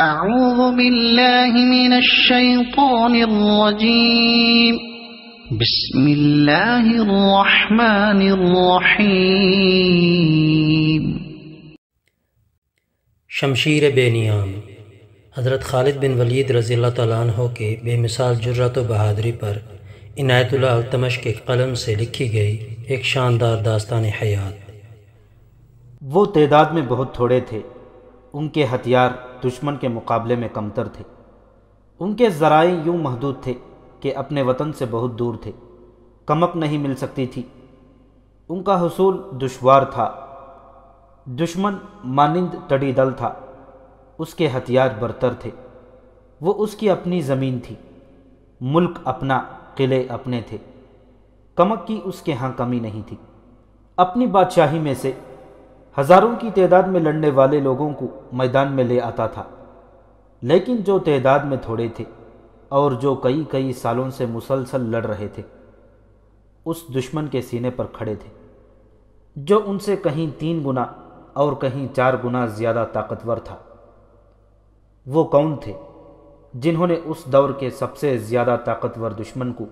أعوذ بالله من الشيطان الرجيم بسم الله الرحمن الرحيم शमशीर बेनियाम हज़रत खालिद बिन वलीद रज़ी अल्लाह के बेमिसाल जुर्रत व बहादरी पर इनायतुल्ला अल्तमश के कलम से लिखी गई एक शानदार दास्तान हयात वो तदाद में बहुत थोड़े थे उनके हथियार दुश्मन के मुकाबले में कमतर थे उनके ज़राए यूं महदूद थे कि अपने वतन से बहुत दूर थे कमक नहीं मिल सकती थी उनका हसूल दुशवार था दुश्मन मानिंद तड़ी दल था उसके हथियार बरतर थे वो उसकी अपनी ज़मीन थी मुल्क अपना किले अपने थे कमक की उसके यहाँ कमी नहीं थी अपनी बादशाही में से हजारों की तादाद में लड़ने वाले लोगों को मैदान में ले आता था लेकिन जो तादाद में थोड़े थे और जो कई कई सालों से मुसलसल लड़ रहे थे उस दुश्मन के सीने पर खड़े थे जो उनसे कहीं तीन गुना और कहीं चार गुना ज़्यादा ताकतवर था वो कौन थे जिन्होंने उस दौर के सबसे ज़्यादा ताकतवर दुश्मन को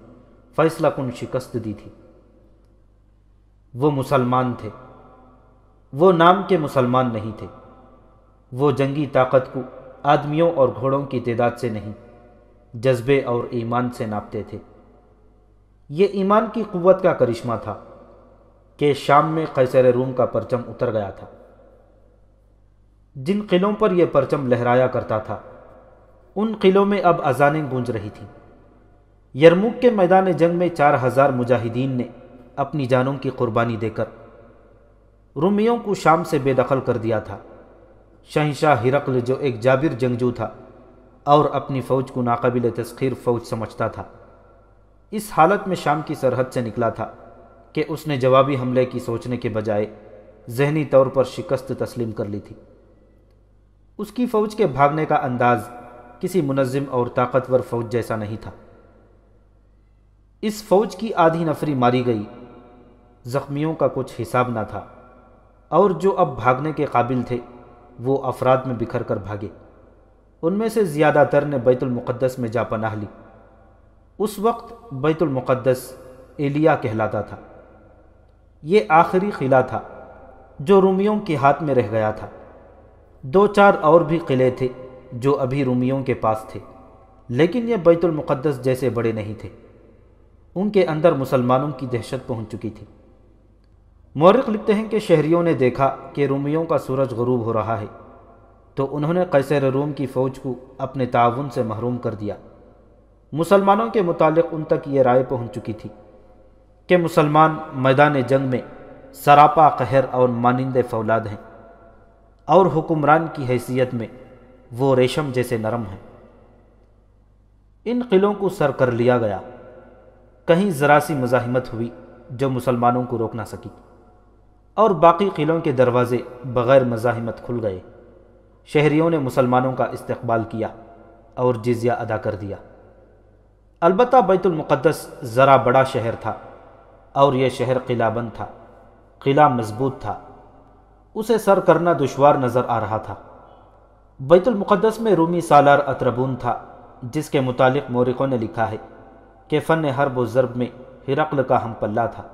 फैसला कन शिकस्त दी थी वो मुसलमान थे वो नाम के मुसलमान नहीं थे वो जंगी ताकत को आदमियों और घोड़ों की तदाद से नहीं जज्बे और ईमान से नापते थे ये ईमान की क़वत का करिश्मा था कि शाम में कैसर रूम का परचम उतर गया था जिन किलों पर यह परचम लहराया करता था उन किलों में अब अजानें गूंज रही थीं यरमुक के मैदान जंग में चार हज़ार मुजाहिदीन ने अपनी जानों की कुर्बानी देकर रूमियों को शाम से बेदखल कर दिया था शहशाह हिरकल जो एक जाबिर जंगजू था और अपनी फ़ौज को नाकबिल तस्खीर फ़ौज समझता था इस हालत में शाम की सरहद से निकला था कि उसने जवाबी हमले की सोचने के बजाय जहनी तौर पर शिकस्त तस्लीम कर ली थी उसकी फ़ौज के भागने का अंदाज़ किसी मुनज़म और ताकतवर फ़ौज जैसा नहीं था इस फ़ौज की आधी नफरी मारी गई ज़ख्मियों का कुछ हिसाब न था और जो अब भागने के काबिल थे वो अफराद में बिखर कर भागे उनमें से ज़्यादातर ने बैतुलमक़दस में जा पनाह ली उस वक्त बैतुलमक़दस एलिया कहलाता था ये आखिरी किला था जो रूमियों के हाथ में रह गया था दो चार और भी किले थे जो अभी रूमियों के पास थे लेकिन ये बैतुलमक़दस जैसे बड़े नहीं थे उनके अंदर मुसलमानों की दहशत पहुँच चुकी थी मौरख लिखते हैं कि शहरीों ने देखा कि रूमियों का सूरज गरूब हो रहा है तो उन्होंने कैसर रूम की फ़ौज को अपने ताउन से महरूम कर दिया मुसलमानों के मुतालिक उन तक ये राय पहुंच चुकी थी कि मुसलमान मैदान जंग में सरापा कहर और मानंद फौलाद हैं और हुक्मरान की हैसियत में वो रेशम जैसे नरम हैं इन किलों को सर कर लिया गया कहीं ज़रा सी मज़ाहमत हुई जो मुसलमानों को रोक ना सकी और बाकी किलों के दरवाज़े बग़ैर मज़ाहमत खुल गए शहरीों ने मुसलमानों का इस्तकबाल किया और जिज़िया अदा कर दिया अलबत् बैतुलमक़दस ज़रा बड़ा शहर था और यह शहर किलाबंद था किला मजबूत था उसे सर करना दुशवार नज़र आ रहा था बैतुलमक़दस में रूमी सालार अतरबून था जिसके मुतालिक मोरिकों ने लिखा है कि फ़न हर ज़रब में हिरकल का हम पल्ला था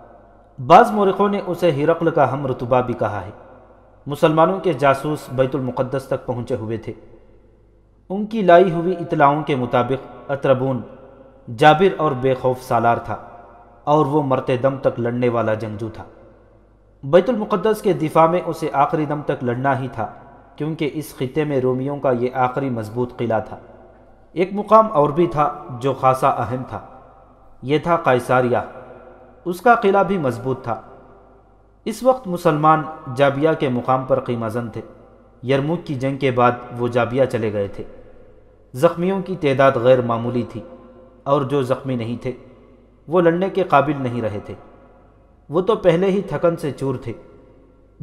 बाज़ मौरखों ने उसे हिरकल का हम रतुबा भी कहा है मुसलमानों के जासूस बैतुलमक़दस तक पहुँचे हुए थे उनकी लाई हुई इतलाओं के मुताबिक अतरबून जाबिर और बेखौफ सालार था और वो मरते दम तक लड़ने वाला जंगजू था बैतुलमक़दस के दिफा में उसे आखिरी दम तक लड़ना ही था क्योंकि इस खत्े में रोमियों का ये आखिरी मजबूत किला था एक मुकाम और भी था जो खासा अहम था यह था कायसारिया उसका किला भी मजबूत था इस वक्त मुसलमान जाबिया के मुकाम पर कीमाजन थे यरमुक की जंग के बाद वो जाबिया चले गए थे ज़ख्मियों की तदाद गैर मामूली थी और जो ज़ख्मी नहीं थे वो लड़ने के काबिल नहीं रहे थे वो तो पहले ही थकन से चूर थे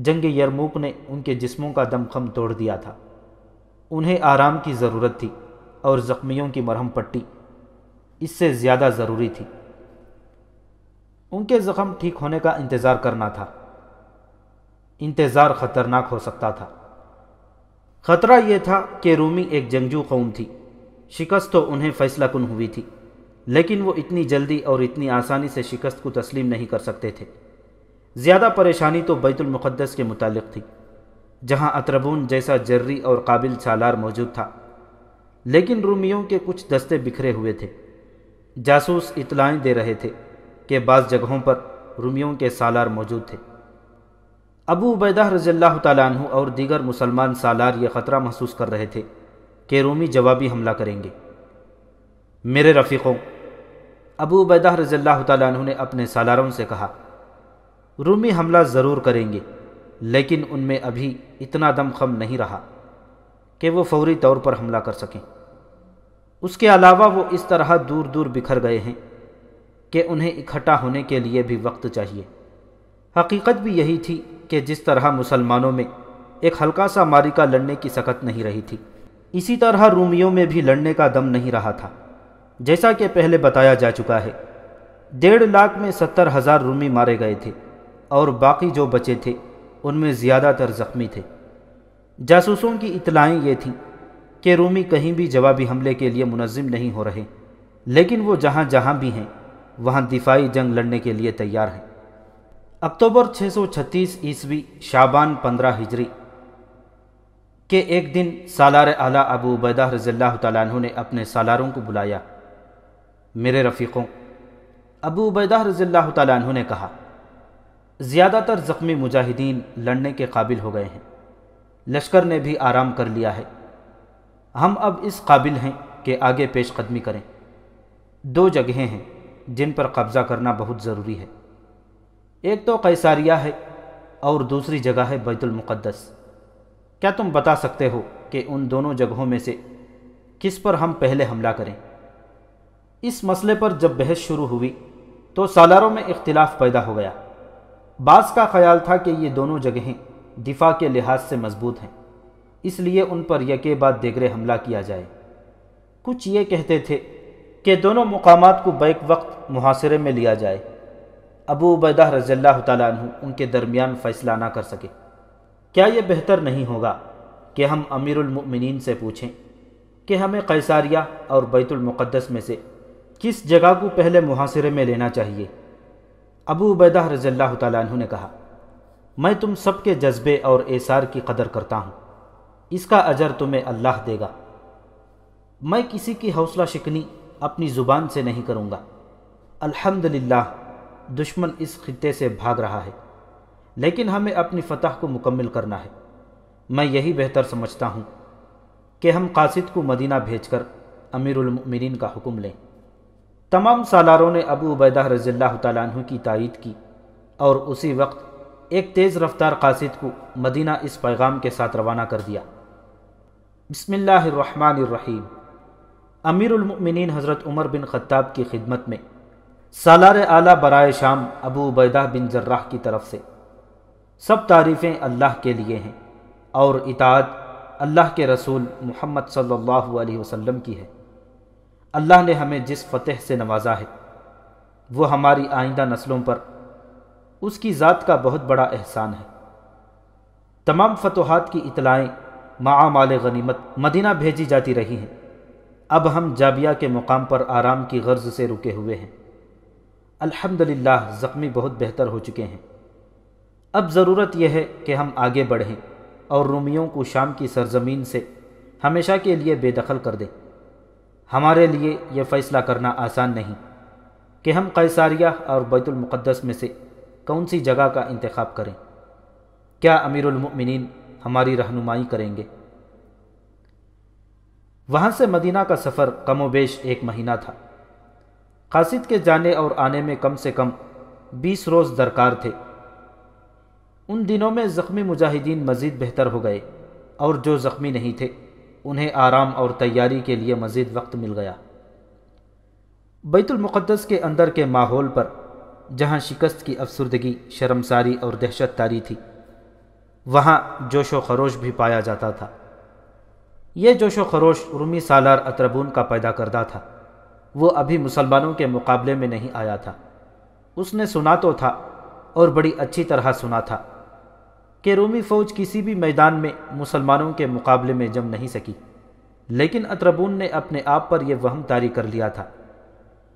जंग यरमूक ने उनके जिस्मों का दमखम तोड़ दिया था उन्हें आराम की ज़रूरत थी और ज़ख्मियों की मरहम पट्टी इससे ज़्यादा ज़रूरी थी उनके ज़ख्म ठीक होने का इंतज़ार करना था इंतज़ार ख़तरनाक हो सकता था ख़तरा यह था कि रूमी एक जंगजू कौम थी शिकस्त तो उन्हें फ़ैसला कन हुई थी लेकिन वो इतनी जल्दी और इतनी आसानी से शिकस्त को तस्लीम नहीं कर सकते थे ज़्यादा परेशानी तो बैतुलमुक़दस के मुतल थी जहाँ अतरबून जैसा जर्री और काबिल सालार मौजूद था लेकिन रूमियों के कुछ दस्ते बिखरे हुए थे जासूस इतलाएं दे रहे थे के बाद जगहों पर रूमियों के सालार मौजूद थे अबू उबैदा रज़ील्ला तु और दीगर मुसलमान सालार ये ख़तरा महसूस कर रहे थे कि रूमी जवाबी हमला करेंगे मेरे रफ़ीक़ों अबू उबैदा रज़ील्ला तु ने अपने सालारों से कहा रूमी हमला ज़रूर करेंगे लेकिन उनमें अभी इतना दमखम नहीं रहा कि वो फौरी तौर पर हमला कर सकें उसके अलावा वो इस तरह दूर दूर बिखर गए हैं कि उन्हें इकट्ठा होने के लिए भी वक्त चाहिए हकीकत भी यही थी कि जिस तरह मुसलमानों में एक हल्का सा मारिका लड़ने की सकत नहीं रही थी इसी तरह रूमियों में भी लड़ने का दम नहीं रहा था जैसा कि पहले बताया जा चुका है डेढ़ लाख में सत्तर हज़ार रूमी मारे गए थे और बाकी जो बचे थे उनमें ज़्यादातर ज़ख्मी थे जासूसों की इतलाएँ ये थीं कि रूमी कहीं भी जवाबी हमले के लिए मुनज़म नहीं हो रहे लेकिन वो जहाँ जहाँ भी हैं वहाँ दिफाई जंग लड़ने के लिए तैयार हैं अक्टूबर 636 ईस्वी शाबान 15 हिजरी के एक दिन सालार आला अबू उबैदा रज़ील्ला तु ने अपने सालारों को बुलाया मेरे रफ़ीक़ों अबू उबैदा रज़ील्ला तु ने कहा ज़्यादातर ज़ख्मी मुजाहिदीन लड़ने के काबिल हो गए हैं लश्कर ने भी आराम कर लिया है हम अब इस काबिल हैं कि आगे पेश कदमी करें दो जगहें हैं जिन पर कब्ज़ा करना बहुत ज़रूरी है एक तो कैसारिया है और दूसरी जगह है बैतुलमक़दस क्या तुम बता सकते हो कि उन दोनों जगहों में से किस पर हम पहले हमला करें इस मसले पर जब बहस शुरू हुई तो सालारों में इख्तिलाफ पैदा हो गया बास का ख्याल था कि ये दोनों जगहें दिफा के लिहाज से मजबूत हैं इसलिए उन पर यके बाद देगरे हमला किया जाए कुछ ये कहते थे कि दोनों मकाम को बैक वक्त मुहासरे में लिया जाए अबू उबैदा रज़ील्ला तु उनके दरमियान फ़ैसला ना कर सके क्या यह बेहतर नहीं होगा कि हम अमीरमिन से पूछें कि हमें कैसारिया और बैतुलमक़दस में से किस जगह को पहले मुहासरे में लेना चाहिए अबू उबैदा रज़ील्ला तु ने कहा मैं तुम सब के जज्बे और एसार की कदर करता हूँ इसका अजर तुम्हें अल्लाह देगा मैं किसी की हौसला शिकनी अपनी ज़ुबान से नहीं करूँगा अल्हम्दुलिल्लाह दुश्मन इस खत्े से भाग रहा है लेकिन हमें अपनी फतह को मुकम्मल करना है मैं यही बेहतर समझता हूँ कि हम कासिद को मदीना भेजकर अमीरमिन का हुक्म लें तमाम सालारों ने अबू उबैदा रज़ील्ला की तायद की और उसी वक्त एक तेज़ रफ्तार कासिद को मदीना इस पैगाम के साथ रवाना कर दिया बसमिल्लर अमीरमिन हज़रत उमर बिन ख़त्ताब की खिदमत में सालार आला बरए शाम अबू उबैदा बिन जर्राह की तरफ से सब तारीफ़ें अल्लाह के लिए हैं और इताद अल्लाह के रसूल मोहम्मद सल्ला वसलम की है अल्लाह ने हमें जिस फतेह से नवाजा है वो हमारी आइंदा नस्लों पर उसकी ज़ात का बहुत बड़ा एहसान है तमाम फतोहात की इतलाएँ माल गनीमत मदीना भेजी जाती रही हैं अब हम जाबिया के मुकाम पर आराम की गर्ज से रुके हुए हैं अल्हम्दुलिल्लाह ज़ख्मी बहुत बेहतर हो चुके हैं अब ज़रूरत यह है कि हम आगे बढ़ें और रूमियों को शाम की सरजमीन से हमेशा के लिए बेदखल कर दें हमारे लिए यह फ़ैसला करना आसान नहीं कि हम कैसारिया और बैतुलमक़दस में से कौन सी जगह का इंतखब करें क्या अमीरमिन हमारी रहनुमाई करेंगे वहाँ से मदीना का सफ़र कमोबेश एक महीना था कासिद के जाने और आने में कम से कम बीस रोज़ दरकार थे उन दिनों में ज़ख्मी मुजाहिदीन मज़ीद बेहतर हो गए और जो ज़ख्मी नहीं थे उन्हें आराम और तैयारी के लिए मज़ीद वक्त मिल गया बैतुलमक़दस के अंदर के माहौल पर जहाँ शिकस्त की अफसरदगी शर्मसारी और दहशत तारी थी वहाँ जोश व खरोश भी पाया जाता था ये जोशो खरोश रूमी सालार अतरबून का पैदा करदा था वो अभी मुसलमानों के मुकाबले में नहीं आया था उसने सुना तो था और बड़ी अच्छी तरह सुना था कि रोमी फ़ौज किसी भी मैदान में मुसलमानों के मुकाबले में जम नहीं सकी लेकिन अतरबून ने अपने आप पर यह वहम तारी कर लिया था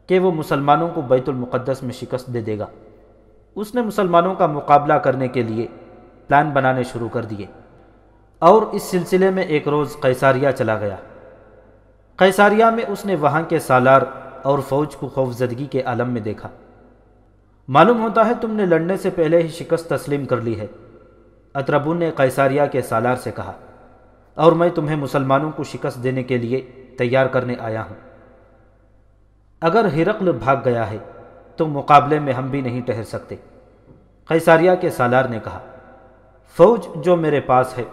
कि वो मुसलमानों को बैतुलमक़दस में शिकस्त दे देगा उसने मुसलमानों का मुकाबला करने के लिए प्लान बनाने शुरू कर दिए और इस सिलसिले में एक रोज़ कैसारिया चला गया कैसारिया में उसने वहाँ के सालार और फौज को खौफजदगी के आलम में देखा मालूम होता है तुमने लड़ने से पहले ही शिकस्त तस्लीम कर ली है अतरबू ने कैसारिया के सालार से कहा और मैं तुम्हें मुसलमानों को शिकस्त देने के लिए तैयार करने आया हूँ अगर हिरकल भाग गया है तो मुकाबले में हम भी नहीं ठहर सकते कैसारिया के सालार ने कहा फौज जो मेरे पास है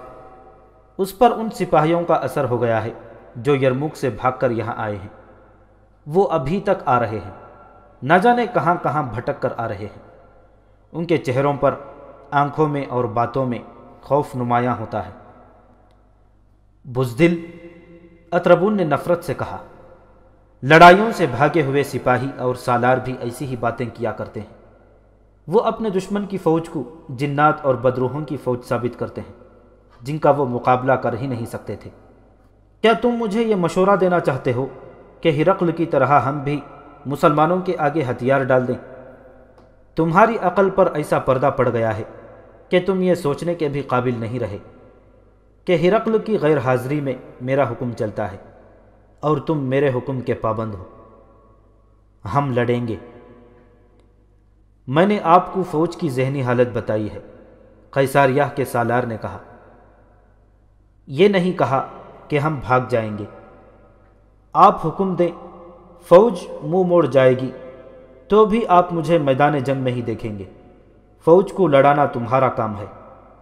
उस पर उन सिपाहियों का असर हो गया है जो यरमुख से भागकर यहाँ आए हैं वो अभी तक आ रहे हैं न जाने कहाँ कहाँ भटक कर आ रहे हैं उनके चेहरों पर आंखों में और बातों में खौफ नुमाया होता है बुजदिल अतरबुन ने नफरत से कहा लड़ाइयों से भागे हुए सिपाही और सालार भी ऐसी ही बातें किया करते हैं वो अपने दुश्मन की फ़ौज को जिन्नात और बदरूहों की फ़ौज साबित करते हैं जिनका वो मुकाबला कर ही नहीं सकते थे क्या तुम मुझे ये मशवरा देना चाहते हो कि हिरकल की तरह हम भी मुसलमानों के आगे हथियार डाल दें तुम्हारी अकल पर ऐसा पर्दा पड़ गया है कि तुम ये सोचने के भी काबिल नहीं रहे कि हिरकल की गैर हाज़िरी में मेरा हुक्म चलता है और तुम मेरे हुक्म के पाबंद हो हम लड़ेंगे मैंने आपको फ़ौज की जहनी हालत बताई है कैसारियाह के सालार ने कहा ये नहीं कहा कि हम भाग जाएंगे आप हुक्म दें फ़ौज मुंह मोड़ जाएगी तो भी आप मुझे मैदान जंग में ही देखेंगे फ़ौज को लड़ाना तुम्हारा काम है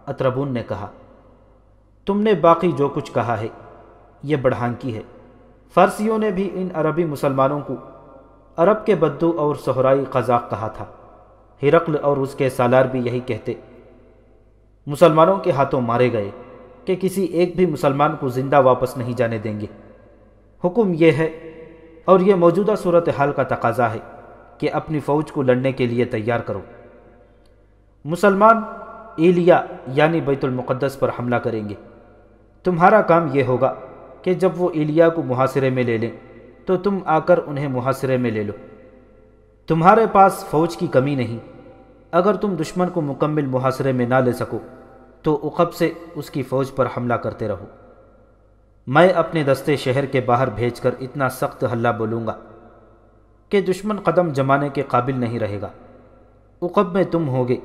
अतरबून ने कहा तुमने बाकी जो कुछ कहा है ये बढ़ांकी है फ़ारसियों ने भी इन अरबी मुसलमानों को अरब के बद्दू और सहराई कजाक कहा था हिरकल और उसके सालार भी यही कहते मुसलमानों के हाथों मारे गए कि किसी एक भी मुसलमान को ज़िंदा वापस नहीं जाने देंगे हुक्म यह है और यह मौजूदा सूरत हाल का तकाजा है कि अपनी फ़ौज को लड़ने के लिए तैयार करो मुसलमान एलिया यानी मुकद्दस पर हमला करेंगे तुम्हारा काम यह होगा कि जब वो एलिया को मुहासरे में ले लें तो तुम आकर उन्हें मुहासरे में ले लो तुम्हारे पास फ़ौज की कमी नहीं अगर तुम दुश्मन को मुकम्मल मुहासरे में ना ले सको तो उकब से उसकी फ़ौज पर हमला करते रहो मैं अपने दस्ते शहर के बाहर भेजकर इतना सख्त हल्ला बोलूंगा कि दुश्मन कदम जमाने के काबिल नहीं रहेगा उकब में तुम होगे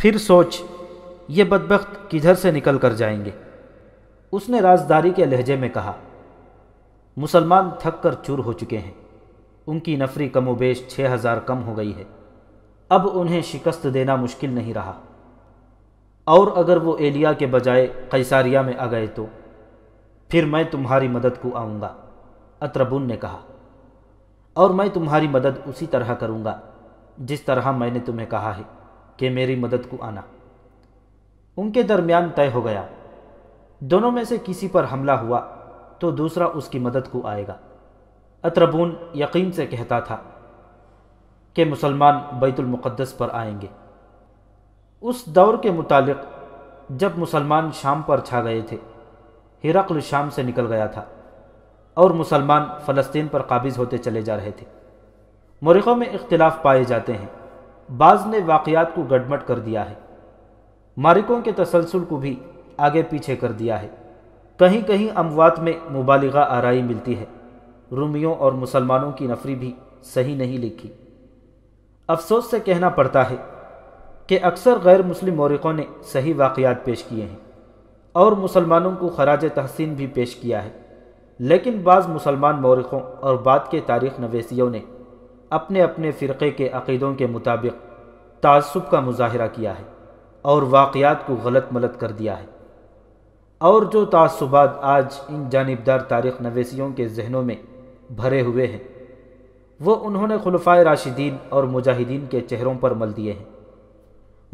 फिर सोच ये बदबخت किधर से निकल कर जाएंगे उसने राजदारी के लहजे में कहा मुसलमान थक कर चूर हो चुके हैं उनकी नफरी कमोबेश 6000 हज़ार कम हो गई है अब उन्हें शिकस्त देना मुश्किल नहीं रहा और अगर वो एलिया के बजाय कैसारिया में आ गए तो फिर मैं तुम्हारी मदद को आऊँगा अतरबुन ने कहा और मैं तुम्हारी मदद उसी तरह करूँगा जिस तरह मैंने तुम्हें कहा है कि मेरी मदद को आना उनके दरमियान तय हो गया दोनों में से किसी पर हमला हुआ तो दूसरा उसकी मदद को आएगा अतरबून यकीन से कहता था कि मुसलमान बैतुलमक़दस पर आएंगे उस दौर के मुतालिक जब मुसलमान शाम पर छा गए थे हिरकल शाम से निकल गया था और मुसलमान फ़लस्तीन पर काबिज़ होते चले जा रहे थे मरीखों में इख्तलाफ पाए जाते हैं बाज़ ने वाकयात को गड़मट कर दिया है मारिकों के तसलसल को भी आगे पीछे कर दिया है कहीं कहीं अमवात में मुबालिगा आरई मिलती है रूमियों और मुसलमानों की नफरी भी सही नहीं लिखी अफसोस से कहना पड़ता है कि अक्सर गैर मुस्लिम मौरखों ने सही वाक़ात पेश किए हैं और मुसलमानों को खराज तहसीन भी पेश किया है लेकिन बाज़ मुसलमान मौरखों और बाद के तारीख़ नवेसियों ने अपने अपने फ़िरक़े के अक़ीदों के मुताबिक तसब का मुजाहरा किया है और वाक़ात को गलत मलत कर दिया है और जो तसुबात आज इन जानबदार तारीख़ नवेसियों के जहनों में भरे हुए हैं वो उन्होंने खलफ़ा राशिदीन और मुजाहिदीन के चेहरों पर मल दिए हैं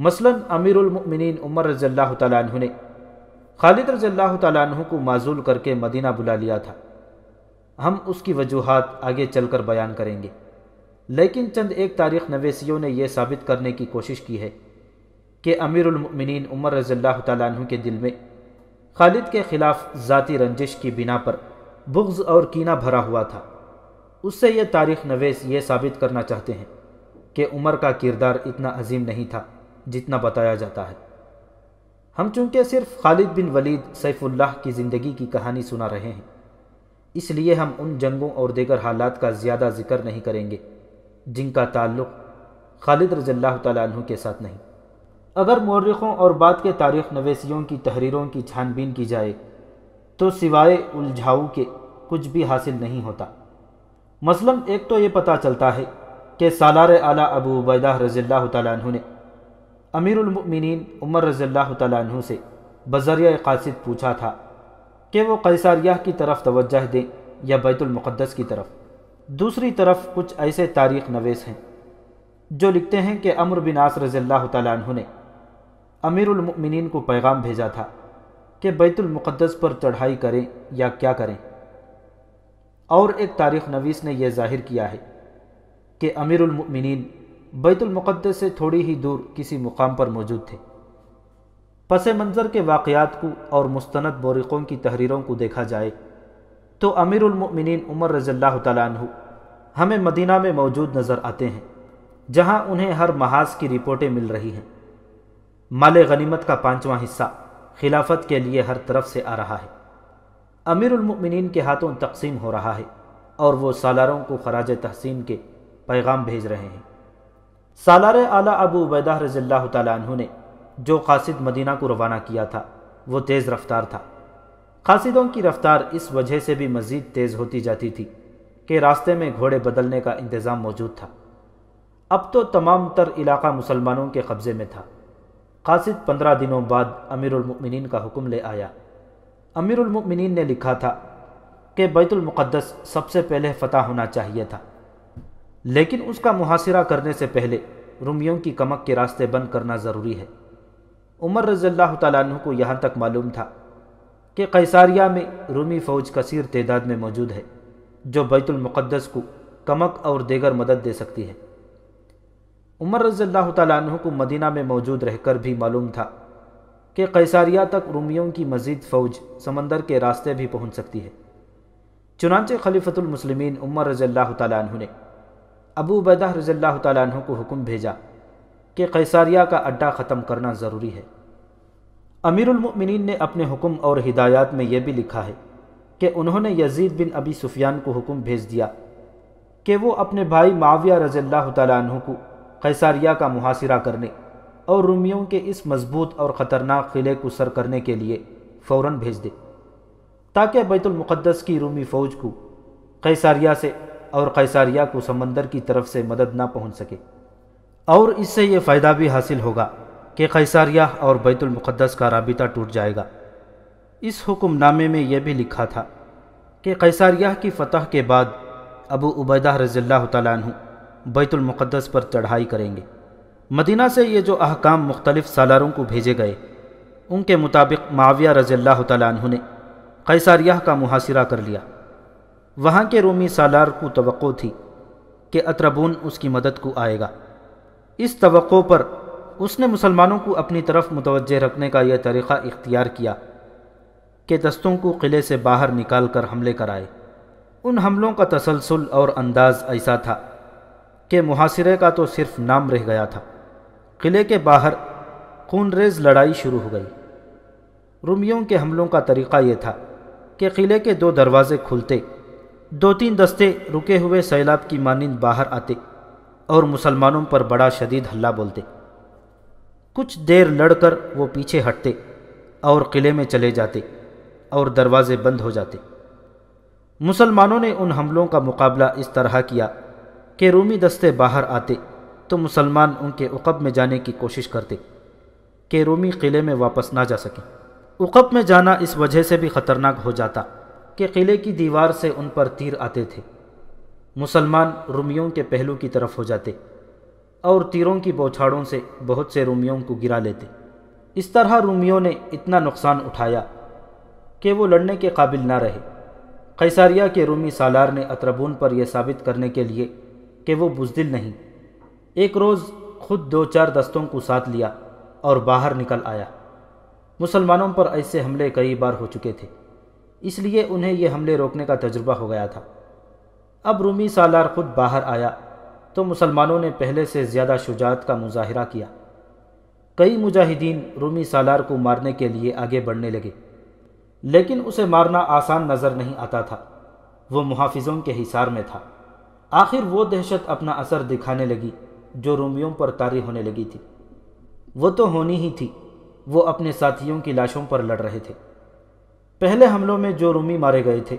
मसलन अमीरमिन उमर रज़ल्ला तु ने खालिद रज़ल्ला तु को माजूल करके मदीना बुला लिया था हम उसकी वजूहत आगे चलकर बयान करेंगे लेकिन चंद एक तारीख नवेसियों ने यह साबित करने की कोशिश की है कि अमीरमिन उमर रज़ल्ला तु के दिल में खालिद के ख़िलाफ़ ज़ाती रंजिश की बिना पर बुग्ज़ और कीना भरा हुआ था उससे यह तारीख नवेस ये साबित करना चाहते हैं कि उमर का किरदार इतना अजीम नहीं था जितना बताया जाता है हम चूंकि सिर्फ खालिद बिन वलीद सैफुल्लाह की ज़िंदगी की कहानी सुना रहे हैं इसलिए हम उन जंगों और दीगर हालात का ज़्यादा जिक्र नहीं करेंगे जिनका ताल्लुक़ खालिद रज़ल्ला तु के साथ नहीं अगर मौरखों और बाद के तारीख़ नवेसियों की तहरीरों की छानबीन की जाए तो सिवाय उलझाऊ के कुछ भी हासिल नहीं होता मसलन एक तो ये पता चलता है कि सालार आला अबू उबैदा रजील्ला तु ने अमीरमिन उमर रज़ील् तु से बजरिया कासिद पूछा था कि वो कैसारिया की तरफ तोज्जह दें या बैतुलमक़दस की तरफ दूसरी तरफ कुछ ऐसे तारीख नवेस हैं जो लिखते हैं कि अमर बिन आस रज़ील्ला तु ने अमीरमिन को पैगाम भेजा था कि बैतुलमक़दस पर चढ़ाई करें या क्या करें और एक तारीख नवीस ने यह जाहिर किया है कि अमीरमिन बैतुलमक़दस से थोड़ी ही दूर किसी मुकाम पर मौजूद थे पस मंज़र के वाक़ात को और मुस्तंद बोरिकों की तहरीरों को देखा जाए तो अमीरमिन उमर रज़ल्ला तु हमें मदीना में मौजूद नज़र आते हैं जहां उन्हें हर महाज की रिपोर्टें मिल रही हैं माल गनीमत का पाँचवा हिस्सा खिलाफत के लिए हर तरफ से आ रहा है अमीरमिन के हाथों तकसीम हो रहा है और वो सालारों को खराज तहसीन के पैगाम भेज रहे हैं सालार आला अबू उबैदा रज़ील्ला तु ने जो कासिद मदीना को रवाना किया था वो तेज़ रफ्तार था कासिदों की रफ्तार इस वजह से भी मज़ीद तेज़ होती जाती थी कि रास्ते में घोड़े बदलने का इंतज़ाम मौजूद था अब तो तमाम तर इलाका मुसलमानों के कब्ज़े में था कासिद पंद्रह दिनों बाद अमीरमिन का हुक्म ले आया अमीरमिन ने लिखा था कि बैतुलमक़दस सबसे पहले फ़तह होना चाहिए था लेकिन उसका मुहासरा करने से पहले रूमियों की कमक के रास्ते बंद करना ज़रूरी है उमर रज़ील्ला तु को यहाँ तक मालूम था कि कैसारिया में रूमी फ़ौज कसीर तदाद में मौजूद है जो बैतुलमक़दस को कमक और देगर मदद दे सकती है उमर रज़ील्ला तु को मदीना में मौजूद रहकर भी मालूम था कि कैसारिया तक रूमियों की मजीद फ़ौज समंदर के रास्ते भी पहुँच सकती है चुनानचे खलीफतुलमसलमिन उमर रज़ी अल्लाह तु ने अबू बैदा रज़ल्ला तु को हुक्म भेजा कि कैसारिया का अड्डा ख़त्म करना ज़रूरी है अमीरमिन ने अपने हुक्म और हिदायत में यह भी लिखा है कि उन्होंने यजीद बिन अबी सुफियान को हुक्म भेज दिया कि वो अपने भाई माविया रज़ल्ला तु को कैसारिया का मुहासरा करने और रूमियों के इस मजबूत और ख़तरनाक किले को सर करने के लिए फ़ौर भेज दे ताकि बैतुलमक़दस की रूमी फ़ौज को कैसारिया से और कैसारिया को समंदर की तरफ से मदद ना पहुंच सके और इससे ये फ़ायदा भी हासिल होगा कि कैसारिया और बैतुलमक़दस का रबता टूट जाएगा इस हुक्मनामे में यह भी लिखा था कि कैसारिया की फ़तह के बाद अबू उबैदा रजील् तु बैतुलमक़दस पर चढ़ाई करेंगे मदीना से ये जो अहकाम मुख्तलिफ़ सालारों को भेजे गए उनके मुताबिक माविया रज़ील्ला तु ने कैसारिया का मुहासरा कर लिया वहाँ के रोमी सालार को तो थी कि अतरबून उसकी मदद को आएगा इस तो पर उसने मुसलमानों को अपनी तरफ मुतवज़ रखने का यह तरीक़ा इख्तियार किया कि दस्तों को किले से बाहर निकाल कर हमले कराए उन हमलों का तसलसल और अंदाज़ ऐसा था कि मुहासरे का तो सिर्फ नाम रह गया था किले के बाहर खूनरेज लड़ाई शुरू हो गई रोमियों के हमलों का तरीक़ा यह था कि किले के दो दरवाज़े खुलते दो तीन दस्ते रुके हुए सैलाब की मानिंद बाहर आते और मुसलमानों पर बड़ा शदीद हल्ला बोलते कुछ देर लड़कर वो पीछे हटते और किले में चले जाते और दरवाजे बंद हो जाते मुसलमानों ने उन हमलों का मुकाबला इस तरह किया कि रूमी दस्ते बाहर आते तो मुसलमान उनके उकब में जाने की कोशिश करते कि रूमी किले में वापस ना जा सके उकब में जाना इस वजह से भी ख़तरनाक हो जाता कि किले की दीवार से उन पर तीर आते थे मुसलमान रूमियों के पहलू की तरफ हो जाते और तीरों की बौछाड़ों से बहुत से रूमियों को गिरा लेते इस तरह रूमियों ने इतना नुकसान उठाया कि वो लड़ने के काबिल ना रहे कैसारिया के रूमी सालार ने अतरबून पर यह साबित करने के लिए कि वो बुजदिल नहीं एक रोज़ खुद दो चार दस्तों को साथ लिया और बाहर निकल आया मुसलमानों पर ऐसे हमले कई बार हो चुके थे इसलिए उन्हें ये हमले रोकने का तजुर्बा हो गया था अब रूमी सालार खुद बाहर आया तो मुसलमानों ने पहले से ज़्यादा शुजात का मुजाहरा किया कई मुजाहिदीन रूमी सालार को मारने के लिए आगे बढ़ने लगे लेकिन उसे मारना आसान नज़र नहीं आता था वो मुहाफिजों के हिसार में था आखिर वो दहशत अपना असर दिखाने लगी जो रोमियों पर तारी होने लगी थी वो तो होनी ही थी वो अपने साथियों की लाशों पर लड़ रहे थे पहले हमलों में जो रूमी मारे गए थे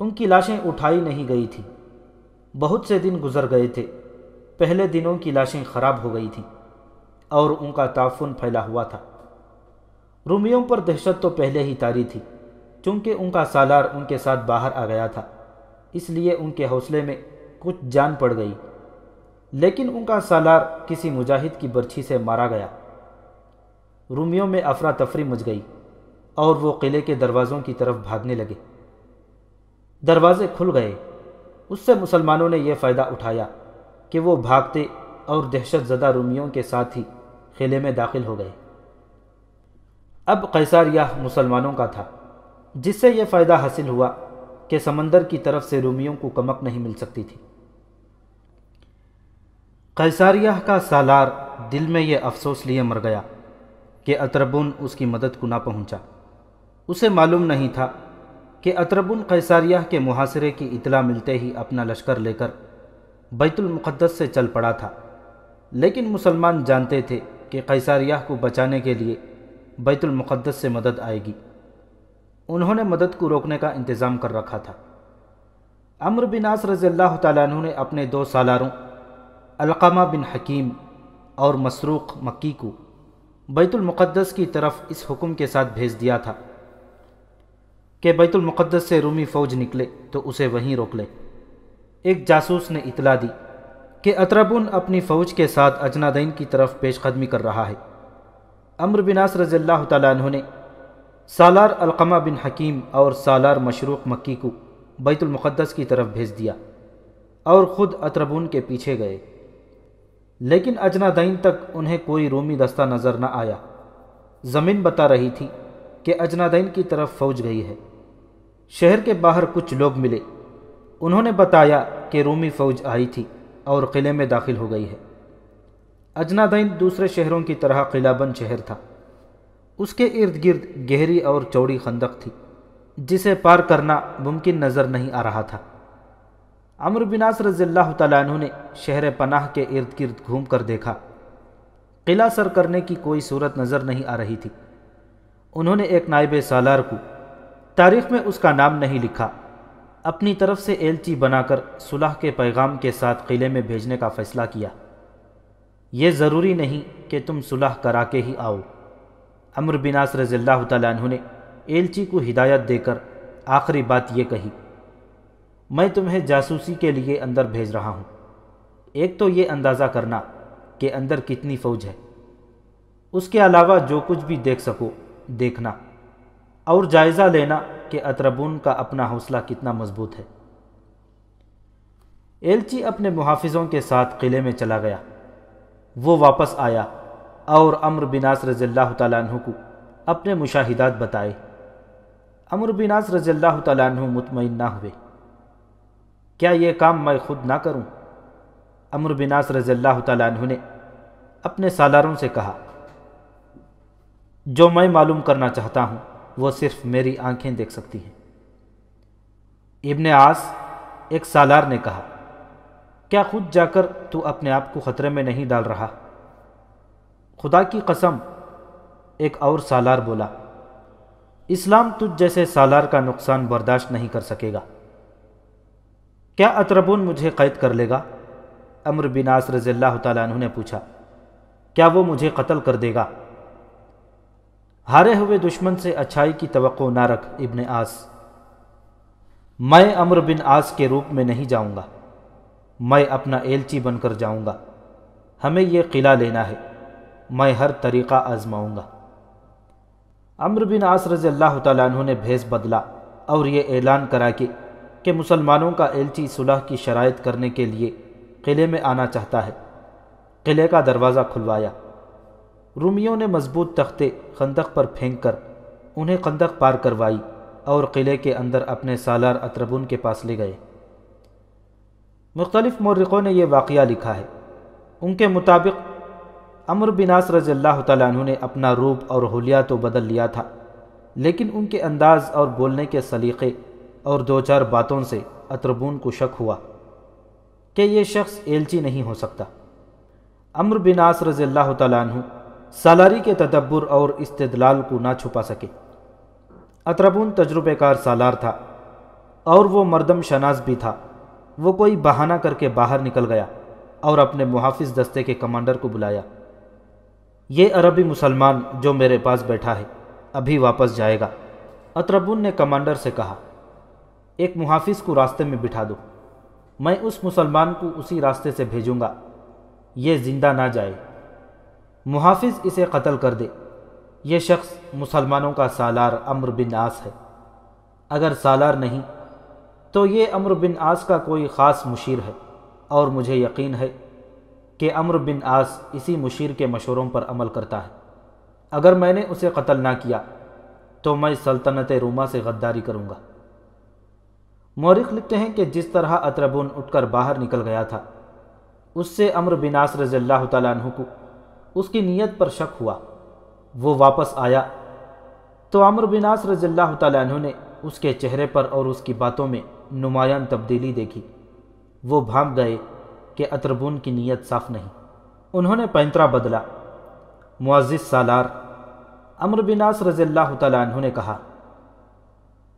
उनकी लाशें उठाई नहीं गई थी बहुत से दिन गुजर गए थे पहले दिनों की लाशें खराब हो गई थी और उनका ताफुन फैला हुआ था रूमियों पर दहशत तो पहले ही तारी थी चूँकि उनका सालार उनके साथ बाहर आ गया था इसलिए उनके हौसले में कुछ जान पड़ गई लेकिन उनका सालार किसी मुजाहिद की बर्छी से मारा गया रूमियों में अफरा तफरी मच गई और वो किले के दरवाज़ों की तरफ भागने लगे दरवाजे खुल गए उससे मुसलमानों ने यह फ़ायदा उठाया कि वो भागते और दहशत जदा रूमियों के साथ ही किले में दाखिल हो गए अब कैसार यह मुसलमानों का था जिससे यह फ़ायदा हासिल हुआ कि समंदर की तरफ से रूमियों को कमक नहीं मिल सकती थी कैसारिया का सालार दिल में यह अफसोस लिए मर गया कि अतरबुन उसकी मदद को ना पहुंचा। उसे मालूम नहीं था कि अतरबुन कैसारिया के मुहासरे की इतला मिलते ही अपना लश्कर लेकर बैतुलमक़दस से चल पड़ा था लेकिन मुसलमान जानते थे कि कैसारिया को बचाने के लिए बैतुलमक़दस से मदद आएगी उन्होंने मदद को रोकने का इंतज़ाम कर रखा था अम्र बिनास रज़ी अल्लाह तु ने अपने दो सालारों अलकामा बिन हकीम और मसरूक़ मक्की को बैतुलमक़दस की तरफ इस हुक्म के साथ भेज दिया था कि बैतुलमक़दस से रूमी फ़ौज निकले तो उसे वहीं रोक ले एक जासूस ने इतला दी कि अतरबुन अपनी फ़ौज के साथ अजनादैन की तरफ पेशकदमी कर रहा है अम्र बिनास रज़ल्ला तु ने सालार अलकमा बिन हकीम और सालार मशरूक़ मक्की को बैतुलमक़दस की तरफ भेज दिया और ख़ुद अतरबुन के पीछे गए लेकिन अजनादैन तक उन्हें कोई रोमी दस्ता नज़र न आया ज़मीन बता रही थी कि अजनादैन की तरफ फ़ौज गई है शहर के बाहर कुछ लोग मिले उन्होंने बताया कि रोमी फ़ौज आई थी और क़िले में दाखिल हो गई है अजनादैन दूसरे शहरों की तरह किलाबंद शहर था उसके इर्द गिर्द गहरी और चौड़ी खंदक थी जिसे पार करना मुमकिन नज़र नहीं आ रहा था अमर बिनास रजील्ला तु ने शहर पनाह के इर्द गिर्द घूम कर देखा किला सर करने की कोई सूरत नज़र नहीं आ रही थी उन्होंने एक नायब सालार को तारीख में उसका नाम नहीं लिखा अपनी तरफ से एलची बनाकर सुलह के पैगाम के साथ किले में भेजने का फैसला किया यह ज़रूरी नहीं कि तुम सुलह करा के ही आओ अमर बिनास रज़ील्ला तु ने एलची को हिदायत देकर आखिरी बात यह कही मैं तुम्हें जासूसी के लिए अंदर भेज रहा हूँ एक तो ये अंदाज़ा करना कि अंदर कितनी फ़ौज है उसके अलावा जो कुछ भी देख सको देखना और जायज़ा लेना कि अतरबून का अपना हौसला कितना मजबूत है एलची अपने मुहाफिजों के साथ किले में चला गया वो वापस आया और अम्र बिनास रज़ील्ला तु को अपने मुशाहिदात बताए अम्र बिनास रज़ील्ला तु मुतमिन ना हुए क्या ये काम मैं खुद ना करूं? अम्र बिनास रज़ील्ला तु ने अपने सालारों से कहा जो मैं मालूम करना चाहता हूं वो सिर्फ मेरी आंखें देख सकती हैं इब्न आस एक सालार ने कहा क्या खुद जाकर तू अपने आप को ख़तरे में नहीं डाल रहा खुदा की कसम एक और सालार बोला इस्लाम तुझ जैसे सालार का नुकसान बर्दाश्त नहीं कर सकेगा क्या अतरबुन मुझे कैद कर लेगा अमर बिनास रज़ी अल्लाह तु ने पूछा क्या वो मुझे कत्ल कर देगा हारे हुए दुश्मन से अच्छाई की तो ना रख इबन आस मैं अमर बिन आस के रूप में नहीं जाऊंगा मैं अपना एलची बनकर जाऊंगा हमें यह किला लेना है मैं हर तरीक़ा आजमाऊंगा अम्र बिन आस रज़ी अल्लाह तु ने भेस बदला और ये ऐलान करा कि, कि मुसलमानों का एलची सुलह की शराय करने के लिए किले में आना चाहता है किले का दरवाज़ा खुलवाया रूमियों ने मजबूत तख्ते खंदक पर फेंक कर उन्हें खंदक पार करवाई और किले के अंदर अपने सालार अतरबुन के पास ले गए मुख्तलिफ मौरकों ने यह वाक़ लिखा है उनके मुताबिक अमर बिनास रज़ल्ला तु ने अपना रूप और हलिया तो बदल लिया था लेकिन उनके अंदाज और बोलने के सलीक़े और दो चार बातों से अतरबून को शक हुआ कि ये शख्स एलची नहीं हो सकता अम्र बिनास रज़ी अल्लाह तु सालारी के तदब्बर और इस्तदलाल को ना छुपा सके अतरबून तजुर्बेकार सालार था और वो मरदम शनाज भी था वो कोई बहाना करके बाहर निकल गया और अपने मुहाफ़ दस्ते के कमांडर को बुलाया ये अरबी मुसलमान जो मेरे पास बैठा है अभी वापस जाएगा अतरबुन ने कमांडर से कहा एक मुहाफ़ को रास्ते में बिठा दो मैं उस मुसलमान को उसी रास्ते से भेजूँगा ये ज़िंदा ना जाए मुहाफ़ इसे कत्ल कर दे यह शख्स मुसलमानों का सालार अम्र बिन आस है अगर सालार नहीं तो ये अम्र बिन आस का कोई ख़ास मुशीर है और मुझे यकीन है कि अम्र बिन आस इसी मुशीर के मशवरों पर अमल करता है अगर मैंने उसे कत्ल ना किया तो मैं सल्तनत रोमा से गद्दारी करूँगा मौरख लिखते हैं कि जिस तरह अतरबुन उठकर बाहर निकल गया था उससे अम्र बिन आस रजल्ला तु को उसकी नीयत पर शक हुआ वो वापस आया तो आमर बिनास आस तु ने उसके चेहरे पर और उसकी बातों में नुमायान तब्दीली देखी वो भाग गए कि अतरबून की नीयत साफ नहीं उन्होंने पैंतरा बदला मुआजिज सालार अमर बिनास आस तु ने कहा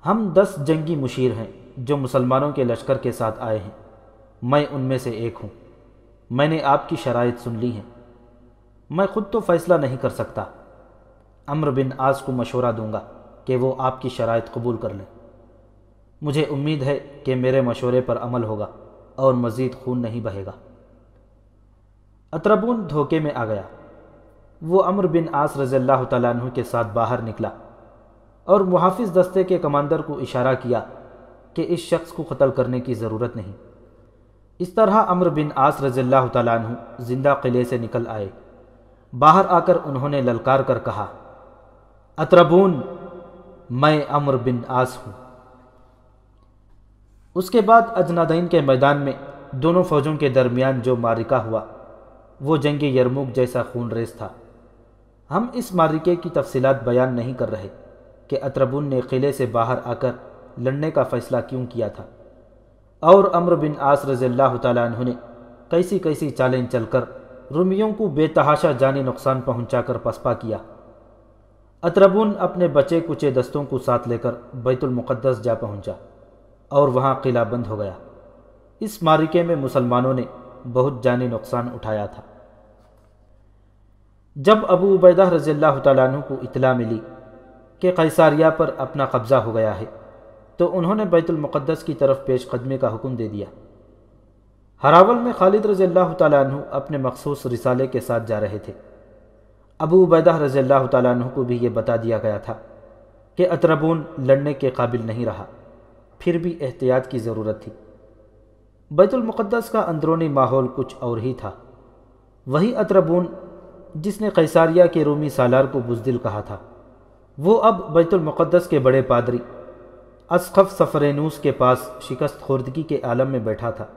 हम दस जंगी मुशीर हैं जो मुसलमानों के लश्कर के साथ आए हैं मैं उनमें से एक हूँ मैंने आपकी शराइ सुन ली हैं मैं खुद तो फ़ैसला नहीं कर सकता अम्र बिन आस को मशवरा दूंगा कि वो आपकी शराय कबूल कर लें मुझे उम्मीद है कि मेरे मशवरे पर अमल होगा और मज़ीद खून नहीं बहेगा अतरबून धोखे में आ गया वो अम्र बिन आस रज़ील्ला तु के साथ बाहर निकला और मुहाफ़ दस्ते के कमांडर को इशारा किया कि इस शख्स को कत्ल करने की ज़रूरत नहीं इस तरह अम्र बिन आस रज़ील्ला तु ज़िंदा किले से निकल आए बाहर आकर उन्होंने ललकार कर कहा अतरबून मैं अमर बिन आस हूँ उसके बाद अजनादीन के मैदान में दोनों फौजों के दरमियान जो मारिका हुआ वो जंग यरमुक जैसा खून रेस था हम इस मारिके की तफसीलात बयान नहीं कर रहे कि अतरबुन ने किले से बाहर आकर लड़ने का फ़ैसला क्यों किया था और अम्र बिन आस रजील्ला तैसी कैसी कैसी चालें चलकर रुमियों को बेतहाशा जानी नुकसान पहुंचाकर पसपा किया अतरबुन अपने बचे कुचे दस्तों को साथ लेकर बैतुलमुक़दस जा पहुंचा और वहां किला बंद हो गया इस मारिके में मुसलमानों ने बहुत जानी नुकसान उठाया था जब अबू उबैदा रजील्ला तु को इतला मिली कि कैसारिया पर अपना कब्ज़ा हो गया है तो उन्होंने बैतुलमुक़दस की तरफ पेश कदमे का हुक्म दे दिया हरावल में खालिद रज़ी अल्लाह तु अपने मखसूस रिसाले के साथ जा रहे थे अबू उबैदा रज़ी अल्लाह तु को भी ये बता दिया गया था कि अतरबून लड़ने के काबिल नहीं रहा फिर भी एहतियात की ज़रूरत थी बैतुलमक़दस का अंदरूनी माहौल कुछ और ही था वही अतरबून जिसने कैसारिया के रोमी सालार को बुजदिल कहा था वो अब बैतुलमक़दस के बड़े पादरी असखफ सफ़रेनूस के पास शिकस्त खुर्दगी के आलम में बैठा था